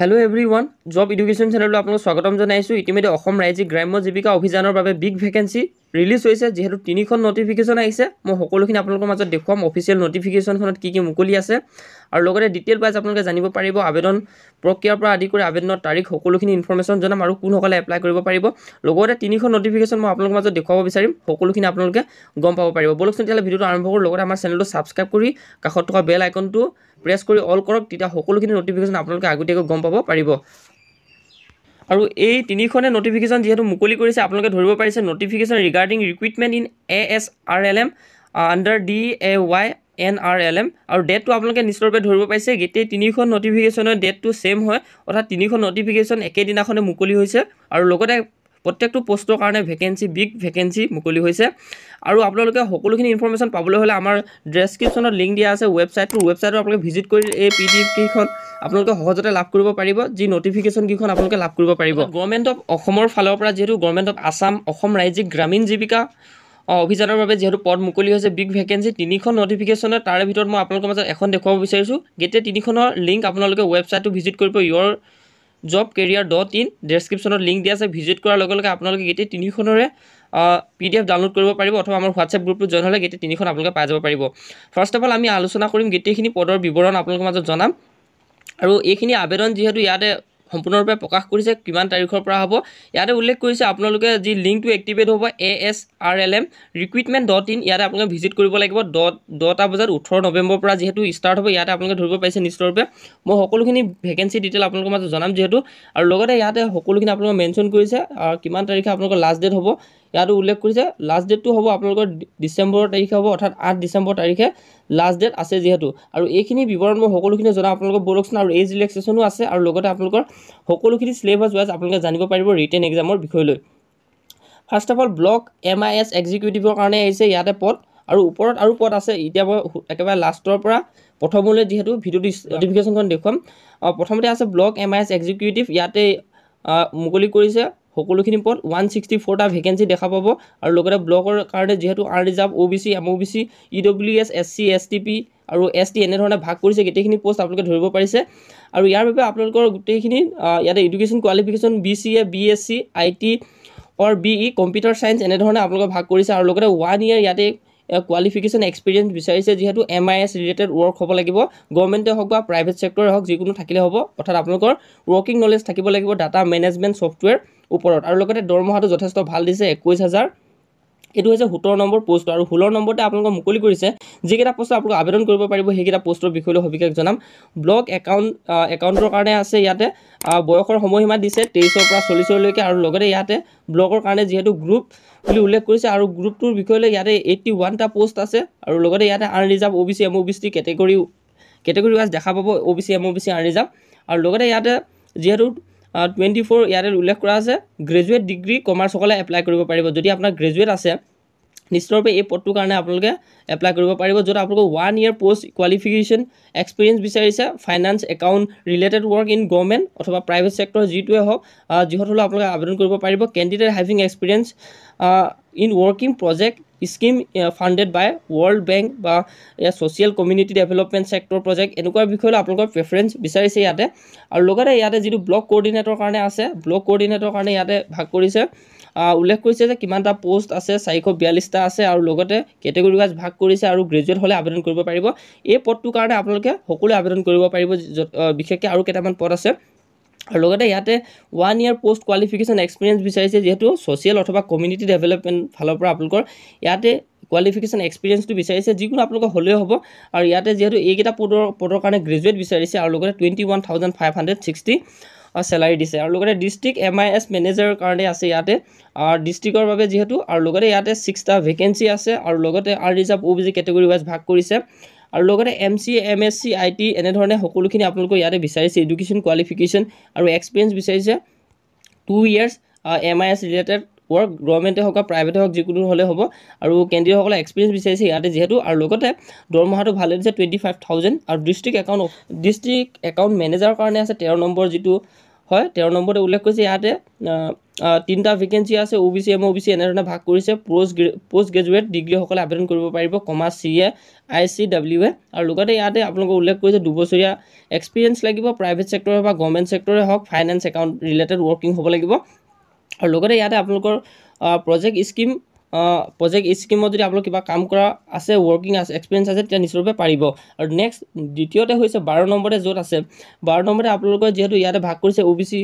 hello' everyone job education চেনেললৈ আপোনালোকক স্বাগতম জনাইছোঁ ইতিমধ্যে অসম ৰাজ্যিক গ্ৰাম্য জীৱিকা অভিযানৰ বাবে বিগ ভেকেঞ্চি ৰিলিজ হৈছে যিহেতু তিনিখন ন'টিফিকেশ্যন আহিছে মই সকলোখিনি আপোনালোকৰ মাজত দেখুৱাম অফিচিয়েল ন'টিফিকেশ্যনখনত কি কি মুকলি আছে আৰু লগতে ডিটেইল ৱাইজ আপোনালোকে জানিব পাৰিব আবেদন প্ৰক্ৰিয়াৰ পৰা আদি কৰি আবেদনৰ তাৰিখ সকলোখিনি ইনফৰ্মেশ্যন জনাম আৰু কোনসকলে এপ্লাই কৰিব পাৰিব লগতে তিনিখন ন'টিফিকেশ্যন মই আপোনালোকৰ মাজত দেখুৱাব বিচাৰিম সকলোখিনি আপোনালোকে গম পাব পাৰিব বলকচোন তেতিয়াহ'লে ভিডিঅ'টো আৰম্ভ কৰোঁ লগতে আমাৰ চেনেলটো ছাবস্ক্ৰাইব কৰি কাষত থকা বেল আইকনটো প্ৰেছ কৰি অল কৰক তেতিয়া সকলোখিনি ন'টিফিকেশ্যন আপোনালোকে আগতীয়াকৈ গম পাব পাৰিব আৰু এই তিনিখনে ন'টিফিকেশ্যন যিহেতু মুকলি কৰিছে আপোনালোকে ধৰিব পাৰিছে notification regarding recruitment in A S R L M under D A Y N R L M আৰু ডেটটো আপোনালোকে নিশ্চয়ৰূপে ধৰিব পাৰিছে গোটেই তিনিখন ন'টিফিকেশ্যনৰ ডেটটো ছেম হয় অৰ্থাৎ তিনিখন ন'টিফিকেশ্যন একেদিনাখনে মুকলি হৈছে আৰু লগতে প্ৰত্যেকটো পষ্টৰ কাৰণে ভেকেঞ্চি বিগ ভেকেঞ্চি মুকলি হৈছে আৰু আপোনালোকে সকলোখিনি ইনফৰ্মেশ্যন পাবলৈ হ'লে আমাৰ ডেছক্ৰিপশ্যনত লিংক দিয়া আছে ৱেবছাইটটো ৱেবছাইটত আপোনালোকে ভিজিট কৰি এই পি ডি কেইখন আপোনালোকে সহজতে লাভ কৰিব পাৰিব যি নটিফিকেশ্যনকেইখন আপোনালোকে লাভ কৰিব পাৰিব গভৰ্ণমেণ্ট অফ অসমৰ ফালৰ পৰা যিহেতু গভৰ্ণমেণ্ট অফ আছাম অসম ৰাজ্যিক গ্ৰামীণ জীৱিকা অভিযানৰ বাবে যিহেতু পদ মুকলি হৈছে বিগ ভেকেঞ্চি তিনিখন নটিফিকেশ্যনৰ তাৰে ভিতৰত মই আপোনালোকৰ মাজত এখন দেখুৱাব বিচাৰিছোঁ গতিকে তিনিখনৰ লিংক আপোনালোকে ৱেবছাইটটো ভিজিট কৰিব your job career dot in ডেছক্ৰিপশ্যনত লিংক দিয়া আছে ভিজিট কৰাৰ লগে লগে আপোনালোকে গোটেই তিনিখনৰে পি ডি এফ ডাউনলোড কৰিব পাৰিব অথবা আমাৰ হোৱাটছএপ গ্ৰুপটো জইন হ'লে গোটেই তিনিখন আপোনালোকে পাই যাব পাৰিব ফাৰ্ষ্ট অফ অল আমি আলোচনা কৰিম গোটেইখিনি পদৰ বিৱৰণ আপোনালোকৰ মাজত জনাম আৰু এইখিনি আবেদন যিহেতু ইয়াতে সম্পূৰ্ণৰূপে প্ৰকাশ কৰিছে কিমান তাৰিখৰ পৰা হ'ব ইয়াতে উল্লেখ কৰিছে আপোনালোকে যি লিংকটো এক্টিভেট হ'ব A S R L M recruitment dot in ইয়াতে আপোনালোকে ভিজিট কৰিব লাগিব দহ দহটা বজাত ওঠৰ নৱেম্বৰৰ পৰা যিহেতু ষ্টাৰ্ট হ'ব ইয়াতে আপোনালোকে ধৰিব পাৰিছে নিশ্চয়ৰূপে মই সকলোখিনি ভেকেঞ্চি ডিটেইল আপোনালোকৰ মাজত জনাম যিহেতু আৰু লগতে ইয়াতে সকলোখিনি আপোনালোকে মেনশ্যন কৰিছে কিমান তাৰিখে আপোনালোকৰ লাষ্ট ডেট হ'ব ইয়াতো উল্লেখ কৰিছে লাষ্ট ডেটটো হ'ব আপোনালোকৰ ডিচেম্বৰৰ তাৰিখে হ'ব অৰ্থাৎ আঠ ডিচেম্বৰ তাৰিখে লাষ্ট ডেট আছে যিহেতু আৰু এইখিনি বিৱৰণ মই সকলোখিনি জনাওঁ আপোনালোকৰ বলকচোন আৰু এজ ৰিলেক্সেশ্যনো আছে আৰু লগতে আপোনালোকৰ সকলোখিনি চিলেবাছ ৱাইজ আপোনালোকে জানিব পাৰিব ৰিটেন এক্সামৰ বিষয়লৈ first of all block M I S এক্সিকিউটিভৰ কাৰণে আহিছে ইয়াতে পদ আৰু ওপৰত আৰু পদ আছে এতিয়া মই একেবাৰে লাষ্টৰ পৰা প্ৰথমলৈ যিহেতু ভিডিঅ'টো নটিফিকেশ্যনখন দেখুৱাম প্ৰথমতে আছে block M I S executive ইয়াতে মুকলি কৰিছে সকলোখিনি পদ ওৱান ছিক্সটি ফ'ৰটা ভেকেঞ্চি দেখা পাব আৰু লগতে ব্লকৰ কাৰণে যিহেতু un reserve O' B C M O' B C E W S S C S T P আৰু এছ টি এনেধৰণে ভাগ কৰিছে গোটেইখিনি পষ্ট আপোনালোকে ধৰিব পাৰিছে আৰু ইয়াৰ বাবে আপোনালোকৰ গোটেইখিনি ইয়াতে education qualification B C A B S C I T or B E computer science এনেধৰণে আপোনালোকে ভাগ কৰিছে আৰু লগতে ওৱান ইয়েৰ ইয়াতে কোৱালিফিকেশ্যন এক্সপিৰিয়েঞ্চ বিচাৰিছে যিহেতু M I S related work হ'ব লাগিব গভৰ্ণমেণ্টে হওক বা প্ৰাইভেট ছেক্টৰে হওক যিকোনো থাকিলে হ'ব অৰ্থাৎ আপোনালোকৰ ৱৰ্কিং নলেজ থাকিব লাগিব ডাটা মেনেজমেণ্ট ছফ্টৱেৰ ওপৰত আৰু লগতে দৰমহাটো যথেষ্ট ভাল দিছে একৈছ হাজাৰ এইটো হৈছে সোতৰ নম্বৰ পষ্ট আৰু ষোল্ল নম্বৰতে আপোনালোকক মুকলি কৰিছে যিকেইটা পষ্ট আপোনালোকে আবেদন কৰিব পাৰিব সেইকেইটা পষ্টৰ বিষয়লৈ সবিশেষ জনাম ব্লক একাউণ্ট একাউণ্টৰ কাৰণে আছে ইয়াতে বয়সৰ সময়সীমা দিছে তেইছৰ পৰা চল্লিছলৈকে আৰু লগতে ইয়াতে ব্লকৰ কাৰণে যিহেতু গ্ৰুপ বুলি উল্লেখ কৰিছে আৰু গ্ৰুপটোৰ বিষয়লৈ ইয়াতে এইটটি ওৱানটা পষ্ট আছে আৰু লগতে ইয়াতে R reserve O' B C M O' B C category category wise দেখা পাব O' B C M O' B C R আৰু লগতে ইয়াতে যিহেতু টুৱেণ্টি ফ'ৰ ইয়াতে উল্লেখ কৰা আছে গ্ৰেজুৱেট ডিগ্ৰী কমাৰ্চসকলে এপ্লাই কৰিব পাৰিব যদি আপোনাৰ গ্ৰেজুৱেট আছে নিশ্চয়ৰূপে এই পদটোৰ কাৰণে আপোনালোকে এপ্লাই কৰিব পাৰিব য'ত আপোনালোকে one year post qualification experience বিচাৰিছে finance account related work in government অথবা প্ৰাইভেট চেক্টৰ যিটোৱে হওক যিহত হ'লেও আপোনালোকে আবেদন কৰিব পাৰিব candidate having experience in working project scheme funded by World Bank বা social community development sector project এনেকুৱা বিষয় লৈ আপোনালোকৰ প্ৰেফাৰেঞ্চ বিচাৰিছে ইয়াতে আৰু লগতে ইয়াতে যিটো ব্লক কৰ্ডিনেটৰ কাৰণে আছে ব্লক কৰ্ডিনেটৰ কাৰণে ইয়াতে ভাগ কৰিছে উল্লেখ কৰিছে যে কিমানটা পোষ্ট আছে চাৰিশ বিয়াল্লিছটা আছে আৰু লগতে কেটেগৰী ৱাইজ ভাগ কৰিছে আৰু গ্ৰেজুৱেট হ'লে আবেদন কৰিব পাৰিব এই পদটোৰ কাৰণে আপোনালোকে সকলোৱে আবেদন কৰিব পাৰিব বিশেষকৈ আৰু কেইটামান পদ আছে আৰু লগতে ইয়াতে one year post qualification experience বিচাৰিছে যিহেতু ছ'চিয়েল অথবা কমিউনিটি ডেভেলপমেণ্ট ফালৰ পৰা আপোনালোকৰ ইয়াতে কোৱালিফিকেশ্যন এক্সপিৰিয়েঞ্চটো বিচাৰিছে যিকোনো আপোনালোকৰ হ'লেও হ'ব আৰু ইয়াতে যিহেতু এইকেইটা পদৰ পদৰ কাৰণে গ্ৰেজুৱেট বিচাৰিছে আৰু লগতে twenty one thousand five hundred sixty salary দিছে আৰু লগতে ডিষ্ট্ৰিক্ট এম আই এছ মেনেজাৰৰ কাৰণে আছে ইয়াতে ডিষ্ট্ৰিক্টৰ বাবে যিহেতু আৰু লগতে ইয়াতে ছিক্সটা ভেকেঞ্চি আছে আৰু লগতে আৰ reserve O' B C category wise ভাগ কৰিছে আৰু লগতে M C M S C I T এনেধৰণে সকলোখিনি আপোনালোকৰ ইয়াতে বিচাৰিছে এডুকেশ্যন কোৱালিফিকেশ্যন আৰু এক্সপিৰিয়েঞ্চ বিচাৰিছে two years M I S related work গভৰ্ণমেণ্টে হওক বা প্ৰাইভেটে হওক যিকোনো হ'লে হ'ব আৰু কেন্দ্ৰীয়সকলে এক্সপিৰিয়েঞ্চ বিচাৰিছে ইয়াতে যিহেতু আৰু লগতে দৰমহাটো ভালে দিছে টুৱেণ্টি ফাইভ থাউজেণ্ড আৰু ডিষ্ট্ৰিক্ট একাউণ্ট ডিষ্ট্ৰিক্ট একাউণ্ট মেনেজাৰৰ কাৰণে আছে তেৰ নম্বৰ যিটো হয় তেওঁৰ নম্বৰতে উল্লেখ কৰিছে ইয়াতে তিনিটা ভেকেঞ্চি আছে O' B C M O' B C এনেধৰণে ভাগ কৰিছে পষ্ট গ্ৰে পষ্ট গ্ৰেজুৱেট ডিগ্ৰীসকলে আবেদন কৰিব পাৰিব commerce C A I C W A আৰু লগতে ইয়াতে আপোনালোকে উল্লেখ কৰিছে দুবছৰীয়া এক্সপিৰিয়েঞ্চ লাগিব প্ৰাইভেট ছেক্টৰে বা গভৰ্ণমেণ্ট চেক্টৰে হওক ফাইনেন্স একাউণ্ট ৰিলেটেড ৱৰ্কিং হ'ব লাগিব আৰু লগতে ইয়াতে আপোনালোকৰ প্ৰজেক্ট স্কিম প্ৰজেক্ট স্কিমত যদি আপোনালোকে কিবা কাম কৰা আছে ৱৰ্কিং আছে এক্সপিৰিয়েঞ্চ আছে তেতিয়া নিশ্চয়ৰূপে পাৰিব আৰু নেক্সট দ্বিতীয়তে হৈছে বাৰ নম্বৰতে য'ত আছে বাৰ নম্বৰতে আপোনালোকৰ যিহেতু ইয়াতে ভাগ কৰিছে O' B C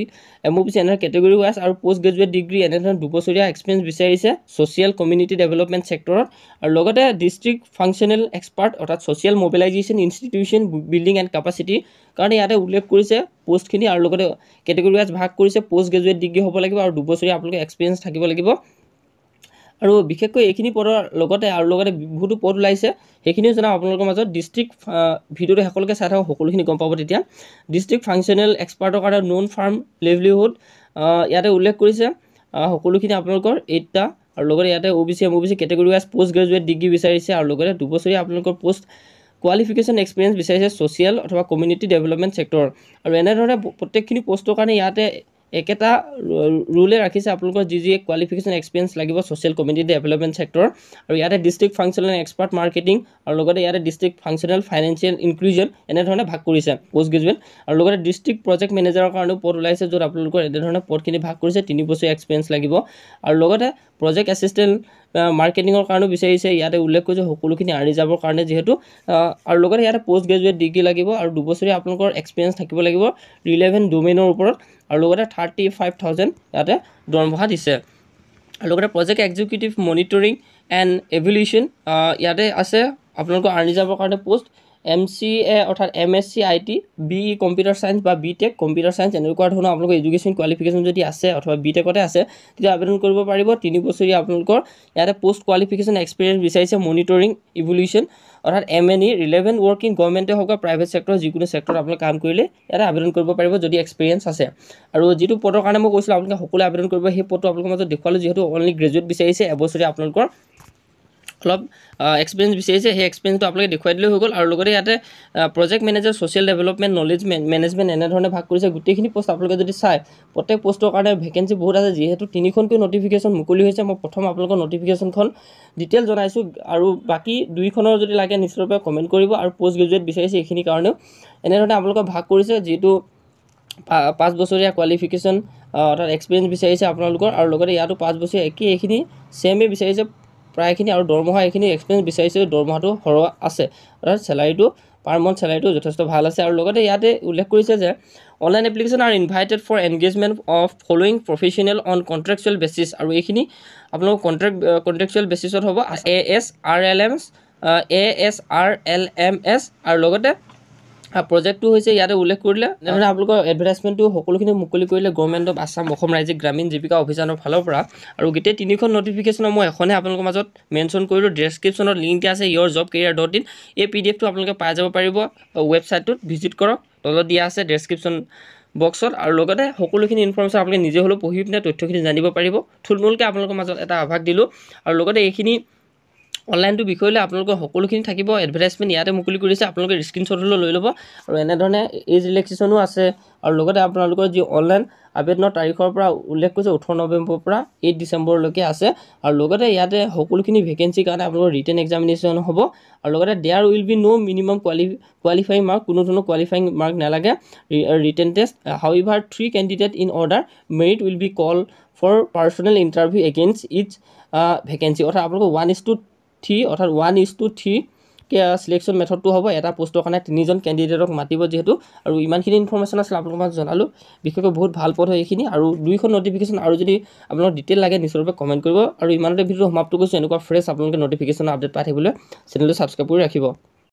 M O B C এনেধৰণৰ কেটেগৰী ৱাইজ আৰু পষ্ট গ্ৰেজুৱেট ডিগ্ৰী এনেধৰণৰ দুবছৰীয়া এক্সপিৰিয়েঞ্চ বিচাৰিছে ছ'চিয়েল কমিউনিটি ডেভেলপমেণ্ট ছেক্টৰত আৰু লগতে ডিষ্ট্ৰিক্ট ফাংচনেল এক্সপাৰ্ট অৰ্থাৎ social mobilization institution building and capacity কাৰণে ইয়াতে উল্লেখ কৰিছে পষ্টখিনি আৰু লগতে কেটেগৰী ৱাইজ ভাগ কৰিছে পষ্ট গ্ৰেজুৱেট ডিগ্ৰী হ'ব লাগিব আৰু দুবছৰীয়া আপোনালোকে এক্সপিৰিয়েঞ্চ থাকিব লাগিব আৰু বিশেষকৈ এইখিনি পদৰ লগতে আৰু লগতে বহুতো পদ ওলাইছে সেইখিনিও জনাওঁ আপোনালোকৰ মাজত ডিষ্ট্ৰিক্ট ভিডিঅ'টো সকলোকে চাই থাকক সকলোখিনি গম পাব তেতিয়া ডিষ্ট্ৰিক্ট ফাংচনেল এক্সপাৰ্টৰ কাৰণে নন ফাৰ্ম লেভলিহুড ইয়াতে উল্লেখ কৰিছে সকলোখিনি আপোনালোকৰ এইটা আৰু লগতে ইয়াতে O' B C M O' B C category wise post graduate degree বিচাৰিছে আৰু লগতে দুবছৰীয়া আপোনালোকৰ পষ্ট কোৱালিফিকেশ্যন এক্সপিৰিয়েঞ্চ বিচাৰিছে ছ'চিয়েল অথবা কমিউনিটি ডেভেলপমেণ্ট ছেক্টৰ আৰু এনেধৰণে প্ৰত্যেকখিনি পষ্টৰ কাৰণে ইয়াতে একেটা ৰুলে ৰাখিছে আপোনালোকৰ যি যি কোৱালিফিকেশ্যন এক্সপিৰিয়েঞ্চ লাগিব ছ'চিয়েল কমিউনিটি ডেভেলপমেণ্ট চেক্টৰ আৰু ইয়াতে ডিষ্ট্ৰিক্ট ফাংচনেল এক্সপাৰ্ট মাৰ্কেটিং আৰু লগতে ইয়াতে ডিষ্ট্ৰিক্ট ফাংচনেল ফাইনেন্সিয়েল ইনক্লুজন এনেধৰণে ভাগ কৰিছে পষ্ট গ্ৰেজুৱেট আৰু লগতে ডিষ্ট্ৰিক্ট প্ৰজেক্ট মেনেজাৰৰ কাৰণেও পদ ওলাইছে য'ত আপোনালোকৰ এনেধৰণে পদখিনি ভাগ কৰিছে তিনি বছৰীয়া এক্সপিৰিয়েঞ্চ লাগিব আৰু লগতে প্ৰজেক্ট এছিষ্টেণ্ট মাৰ্কেটিঙৰ কাৰণেও বিচাৰিছে ইয়াতে উল্লেখ কৰিছে সকলোখিনি আনি যাবৰ কাৰণে যিহেতু আৰু লগতে ইয়াতে পষ্ট গ্ৰেজুৱেট ডিগ্ৰী লাগিব আৰু দুবছৰীয়া আপোনালোকৰ এক্সপিৰিয়েঞ্চ থাকিব লাগিব ৰিলেভেণ্ট ডোমেইনৰ ওপৰত আৰু লগতে থাৰ্টি ফাইভ থাউজেণ্ড ইয়াতে দৰমহা দিছে আৰু লগতে project executive monitoring and evaluation ইয়াতে আছে আপোনালোকৰ আৰ্নি যাবৰ কাৰণে পোষ্ট এম চি এ অৰ্থাৎ M S C I T B E computer science বা বি টেক কম্পিউটাৰ চায়েন্স এনেকুৱা ধৰণৰ আপোনালোকৰ এডুকেশ্যন কোৱালিফিকেশ্যন যদি আছে অথবা বি টেকতে আছে তেতিয়া আবেদন কৰিব পাৰিব তিনি বছৰীয়া আপোনালোকৰ ইয়াতে পষ্ট কোৱালিফিকেশ্যন এক্সপিৰিয়েঞ্চ বিচাৰিছে মনিটৰিং ইভলিউশ্যন অৰ্থাৎ M N E relevant working গভৰ্ণমেণ্টে হওক বা প্ৰাইভেট ছেক্টৰ যিকোনো ছেক্টৰত আপোনালোকে কাম কৰিলে ইয়াতে আবেদন কৰিব পাৰিব যদি এক্সপিৰিয়েঞ্চ আছে আৰু যিটো পদৰ কাৰণে মই কৈছিলোঁ আপোনালোকে সকলোৱে আবেদন কৰিব সেই পদটো আপোনালোকৰ মাজত দেখুৱালোঁ যিহেতু অনলি গ্ৰেজুৱেট বিচাৰিছে এবছৰীয়া আপোনালোকৰ অলপ এক্সপেৰিয়েঞ্চ বিচাৰিছে সেই এক্সপিৰিয়েঞ্চটো আপোনালোকে দেখুৱাই দিলেও হৈ গ'ল আৰু লগতে ইয়াতে project manager social development knowledge management এনেধৰণে ভাগ কৰিছে গোটেইখিনি পষ্ট আপোনালোকে যদি চায় প্ৰত্যেক পষ্টৰ কাৰণে ভেকেঞ্চি বহুত আছে যিহেতু তিনিখনকৈ ন'টিফিকেশ্যন মুকলি হৈছে মই প্ৰথম আপোনালোকৰ ন'টিফিকেশ্যনখন ডিটেইল জনাইছোঁ আৰু বাকী দুইখনৰ যদি লাগে নিশ্চিতভাৱে কমেণ্ট কৰিব আৰু পষ্ট গ্ৰেজুৱেট বিচাৰিছে এইখিনিৰ কাৰণেও এনেধৰণে আপোনালোকে ভাগ কৰিছে যিহেতু পাঁচ বছৰীয়া কোৱালিফিকেশ্যন অৰ্থাৎ এক্সপিৰিয়েঞ্চ বিচাৰিছে আপোনালোকৰ আৰু লগতে ইয়াতো পাঁচ বছৰীয়া একেই এইখিনি চেমেই বিচাৰিছে প্ৰায়খিনি আৰু দৰমহা এইখিনি এক্সপেৰিয়েঞ্চ বিচাৰিছে যে দৰমহাটো সৰহ আছে অৰ্থাৎ চেলাৰীটো পাৰ মন্থ চেলাৰীটো যথেষ্ট ভাল আছে আৰু লগতে ইয়াতে উল্লেখ কৰিছে যে অনলাইন এপ্লিকেশ্যন আৰু invited for engagement of following professional on contractual basis আৰু এইখিনি আপোনালোকৰ কণ্ট্ৰেক্ট কণ্ট্ৰেকচুৱেল বেচিছত হ'ব A S R L M A S R L M S আৰু লগতে প্ৰজেক্টটো হৈছে ইয়াতে উল্লেখ কৰিলে তেনেহ'লে আপোনালোকৰ এডভাৰটাইজমেণ্টটো সকলোখিনি মুকলি কৰিলে গভৰ্ণমেণ্ট অফ আছাম অসম ৰাজ্যিক গ্ৰামীণ জীৱিকা অভিযানৰ ফালৰ পৰা আৰু গোটেই তিনিখন নটিফিকেশ্যনৰ মই এখনহে আপোনালোকৰ মাজত মেনশ্যন কৰিলোঁ ডেছক্ৰিপশ্যনত লিংক দিয়া আছে your job career dot in এই পি ডি এফটো আপোনালোকে পাই যাব পাৰিব ৱেবছাইটটোত ভিজিট কৰক তলত দিয়া আছে ডেছক্ৰিপশ্যন বক্সত আৰু লগতে সকলোখিনি ইনফৰ্মেশ্যন আপোনালোকে নিজে হ'লেও পঢ়ি পিনে তথ্যখিনি জানিব পাৰিব থুলমূলকৈ আপোনালোকৰ মাজত এটা আভাস দিলোঁ আৰু লগতে এইখিনি অনলাইনটোৰ বিষয় লৈ আপোনালোকৰ সকলোখিনি থাকিব এডভাৰটাইজমেণ্ট ইয়াতে মুকলি কৰিছে আপোনালোকে স্ক্ৰীনশ্বটলৈ লৈ ল'ব আৰু এনেধৰণে এইজ ৰিলেক্সেশ্যনো আছে আৰু লগতে আপোনালোকৰ যি অনলাইন আবেদনৰ তাৰিখৰ পৰা উল্লেখ কৰিছে ওঠৰ নৱেম্বৰৰ পৰা এইট ডিচেম্বৰলৈকে আছে আৰু লগতে ইয়াতে সকলোখিনি ভেকেঞ্চিৰ কাৰণে আপোনালোকৰ ৰিটেন এক্সামিনেশ্যন হ'ব আৰু লগতে there will be no' minimum কোৱালি কোৱালিফাই মাৰ্ক কোনো ধৰণৰ কোৱালিফাইং মাৰ্ক নালাগে written test however three candidate in order merit will be call for personal interview against its vacancy অৰ্থাৎ আপোনালোকৰ ওৱান ইজ টু থ্ৰী অৰ্থাৎ one is to three selection মেথডটো হ'ব এটা পষ্টৰ কাৰণে তিনিজন কেণ্ডিডেটক মাতিব যিহেতু আৰু ইমানখিনি ইনফৰ্মেশ্যন আছিল আপোনালোকক মই জনালোঁ বিশেষকৈ বহুত ভাল পথ হয় এইখিনি আৰু দুইখন নটিফিকেশ্যন আৰু যদি আপোনালোকক ডিটেইল লাগে নিশ্চয়ভাৱে কমেণ্ট কৰিব আৰু ইমানতে ভিডিঅ' সমাপ্ত কৰিছোঁ এনেকুৱা ফ্ৰেছ আপোনালোকে নটিফিকেশ্যন আপডেট পাই থাকিবলৈ চেনেলটো ছাবস্ক্ৰাইব কৰি ৰাখিব